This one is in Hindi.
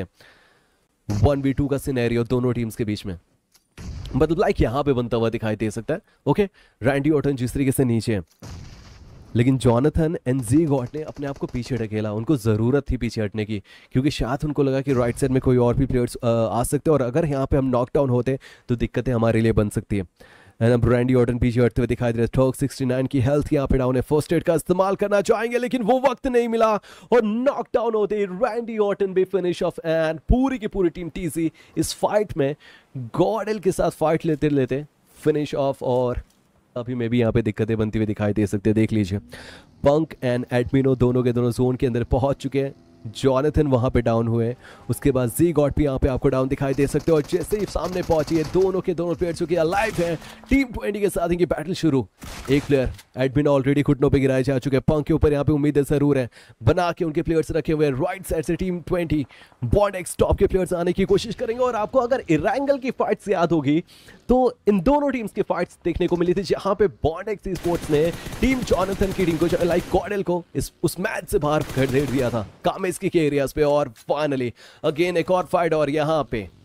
वन वी टू का सिनेरियो दोनों टीम्स के बीच में मतलब लाइक यहां पे बनता हुआ दिखाई दे सकता है ओके रैंडी ऑटन जिस तरीके से नीचे है लेकिन जॉनथन एंड जी गॉट ने अपने आप को पीछे ढकेला उनको ज़रूरत थी पीछे हटने की क्योंकि शायद उनको लगा कि राइट साइड में कोई और भी प्लेयर्स आ सकते हैं और अगर यहाँ पे हम नॉकडाउन होते तो दिक्कतें हमारे लिए बन सकती है ब्रांडी ऑर्डन पीछे हटते हुए दिखाई दे रहे सिक्सटी नाइन की हेल्थ यहाँ पे डाउन है फर्स्ट एड का इस्तेमाल करना चाहेंगे लेकिन वो वक्त नहीं मिला और नॉक डाउन होते रैंडी ऑर्टन भी फिनिश ऑफ एंड पूरी की पूरी टीम टीसी इस फाइट में गॉडल के साथ फाइट लेते लेते फिनिश ऑफ और अभी मैं भी यहाँ पे दिक्कतें बनती हुई दिखाई दे सकते हैं देख लीजिए पंक एंड एडमिनो दोनों के दोनों जोन के अंदर पहुंच चुके हैं जॉनथन वहाँ पे डाउन हुए उसके बाद जी गॉड भी यहाँ पे आपको डाउन दिखाई दे सकते हो और जैसे ही सामने पहुंची है दोनों के दोनों प्लेयर चुके अलाइव हैं टीम ट्वेंटी के साथ इनकी बैटल शुरू एक प्लेयर एडमिन ऑलरेडी घुटनों पे गिराए जा चुके हैं पंख के ऊपर यहाँ पे उम्मीदें जरूर है बना के उनके प्लेयर्स रखे हुए राइट साइड से team twenty bond X top के प्लेयर्स आने की कोशिश करेंगे और आपको अगर इरांगल की फाइट्स याद होगी तो इन दोनों टीम्स की फाइट्स देखने को मिली थी जहाँ पे बॉन्ड एक्स स्पोर्ट्स ने टीम जॉनथन की टीम को लाइक कॉडल को इस उस मैच से बाहर कर दिया था कामे इसकी के एरियाज पे और फाइनली अगेन एक और फाइट और यहाँ पे